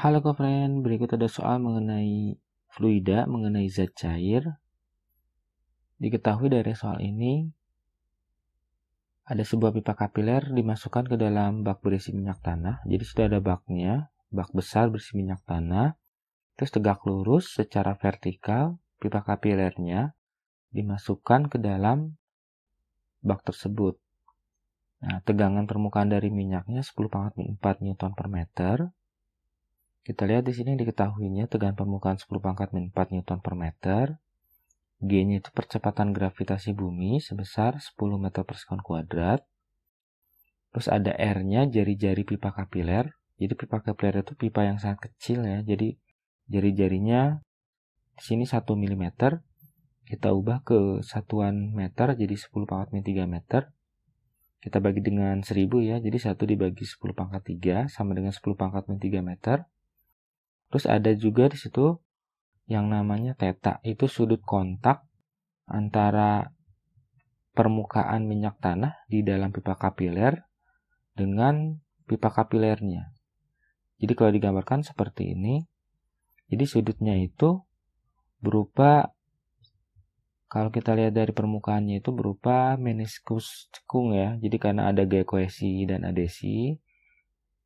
Halo friend, berikut ada soal mengenai fluida, mengenai zat cair. Diketahui dari soal ini, ada sebuah pipa kapiler dimasukkan ke dalam bak berisi minyak tanah. Jadi sudah ada baknya, bak besar berisi minyak tanah. Terus tegak lurus secara vertikal, pipa kapilernya dimasukkan ke dalam bak tersebut. Nah, tegangan permukaan dari minyaknya 10 pangkat 4 Newton per meter kita lihat di sini diketahuinya tegangan permukaan 10 pangkat min 4 Newton per meter. G-nya itu percepatan gravitasi bumi sebesar 10 meter per sekon kuadrat. Terus ada R-nya jari-jari pipa kapiler. Jadi pipa kapiler itu pipa yang sangat kecil ya. Jadi jari-jarinya di sini 1 mm. Kita ubah ke satuan meter jadi 10 pangkat min 3 meter. Kita bagi dengan 1000 ya. Jadi 1 dibagi 10 pangkat 3 sama dengan 10 pangkat min 3 meter. Terus ada juga di situ yang namanya teta, itu sudut kontak antara permukaan minyak tanah di dalam pipa kapiler dengan pipa kapilernya. Jadi kalau digambarkan seperti ini, jadi sudutnya itu berupa kalau kita lihat dari permukaannya itu berupa meniskus cekung ya. Jadi karena ada gaya kohesi dan adesi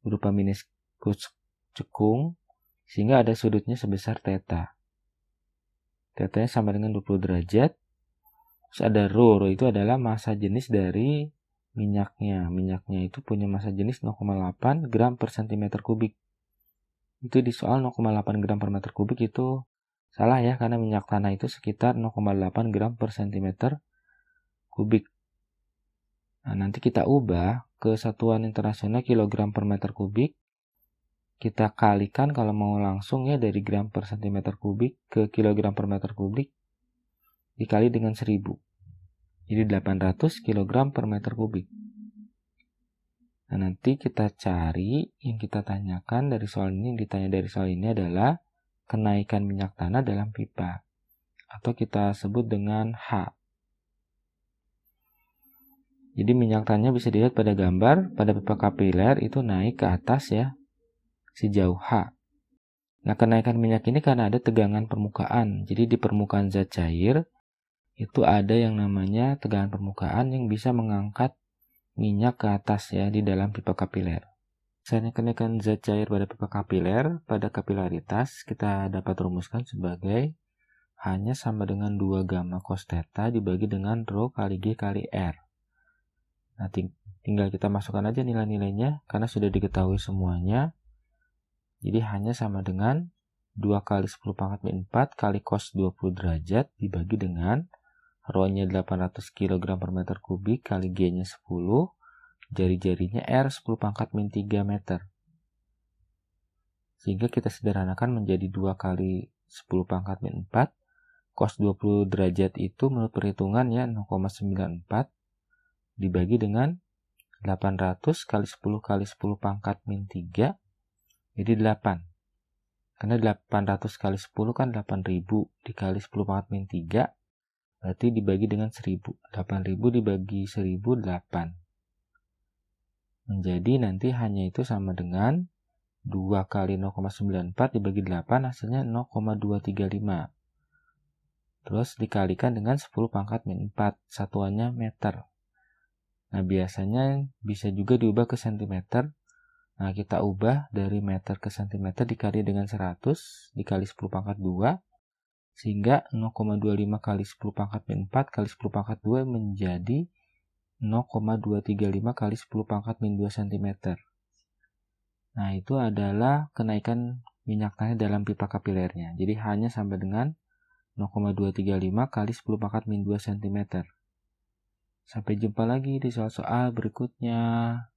berupa meniskus cekung sehingga ada sudutnya sebesar teta, Tetanya sama dengan 20 derajat. Terus ada rho, rho itu adalah massa jenis dari minyaknya. Minyaknya itu punya massa jenis 0,8 gram per cm kubik. Itu di soal 0,8 gram per meter kubik itu salah ya, karena minyak tanah itu sekitar 0,8 gram per cm kubik. Nah, nanti kita ubah ke satuan internasional kilogram per meter kubik kita kalikan kalau mau langsung ya dari gram per sentimeter kubik ke kilogram per meter kubik dikali dengan 1000. Jadi 800 kilogram per meter kubik. Nah, nanti kita cari yang kita tanyakan dari soal ini, yang ditanya dari soal ini adalah kenaikan minyak tanah dalam pipa atau kita sebut dengan H. Jadi minyak tanahnya bisa dilihat pada gambar, pada pipa kapiler itu naik ke atas ya, sejauh H. Nah, kenaikan minyak ini karena ada tegangan permukaan. Jadi di permukaan zat cair itu ada yang namanya tegangan permukaan yang bisa mengangkat minyak ke atas ya di dalam pipa kapiler. Misalnya kenaikan zat cair pada pipa kapiler pada kapilaritas kita dapat rumuskan sebagai hanya sama dengan 2 gamma cos theta dibagi dengan rho kali G kali R. Nah, tinggal kita masukkan aja nilai-nilainya karena sudah diketahui semuanya jadi hanya sama dengan 2 kali 10 pangkat min 4 kali cos 20 derajat dibagi dengan Rho-nya 800 kg per meter kubik kali G-nya 10, jari-jarinya R 10 pangkat min 3 meter. Sehingga kita sederhanakan menjadi 2 kali 10 pangkat min 4. Cos 20 derajat itu menurut ya 0,94 dibagi dengan 800 kali 10 kali 10 pangkat min 3 jadi 8. Karena 800 kali 10 kan 8000 dikali 10 pangkat min 3 berarti dibagi dengan 1000. 8000 dibagi 1000 8. Menjadi nanti hanya itu sama dengan 2 kali 0,94 dibagi 8 hasilnya 0,235. Terus dikalikan dengan 10 pangkat min 4, satuannya meter. Nah biasanya bisa juga diubah ke sentimeter Nah, kita ubah dari meter ke sentimeter dikali dengan 100 dikali 10 pangkat 2 sehingga 0,25 kali 10 pangkat 4 kali 10 pangkat 2 menjadi 0,235 kali 10 pangkat min 2 cm. Nah, itu adalah kenaikan minyak tanah dalam pipa kapilernya. Jadi hanya sampai dengan 0,235 kali 10 pangkat min 2 cm. Sampai jumpa lagi di soal-soal berikutnya.